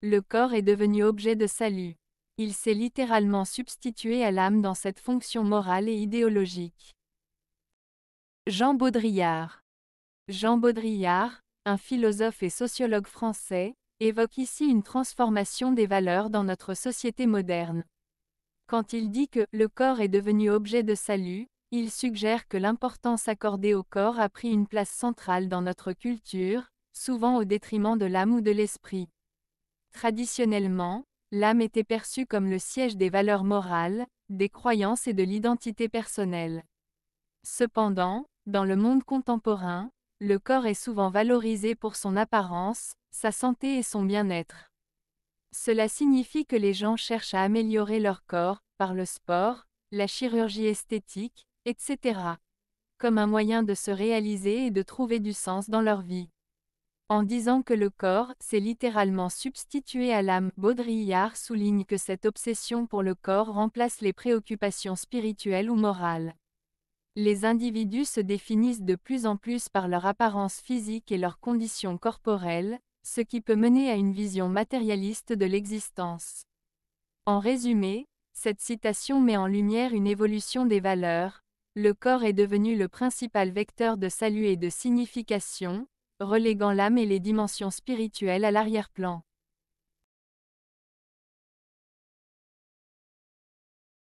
Le corps est devenu objet de salut. Il s'est littéralement substitué à l'âme dans cette fonction morale et idéologique. Jean Baudrillard Jean Baudrillard, un philosophe et sociologue français, évoque ici une transformation des valeurs dans notre société moderne. Quand il dit que le corps est devenu objet de salut, il suggère que l'importance accordée au corps a pris une place centrale dans notre culture, souvent au détriment de l'âme ou de l'esprit. Traditionnellement, l'âme était perçue comme le siège des valeurs morales, des croyances et de l'identité personnelle. Cependant, dans le monde contemporain, le corps est souvent valorisé pour son apparence, sa santé et son bien-être. Cela signifie que les gens cherchent à améliorer leur corps, par le sport, la chirurgie esthétique, etc. Comme un moyen de se réaliser et de trouver du sens dans leur vie. En disant que le corps s'est littéralement substitué à l'âme, Baudrillard souligne que cette obsession pour le corps remplace les préoccupations spirituelles ou morales. Les individus se définissent de plus en plus par leur apparence physique et leurs conditions corporelles, ce qui peut mener à une vision matérialiste de l'existence. En résumé, cette citation met en lumière une évolution des valeurs, le corps est devenu le principal vecteur de salut et de signification, reléguant l'âme et les dimensions spirituelles à l'arrière-plan.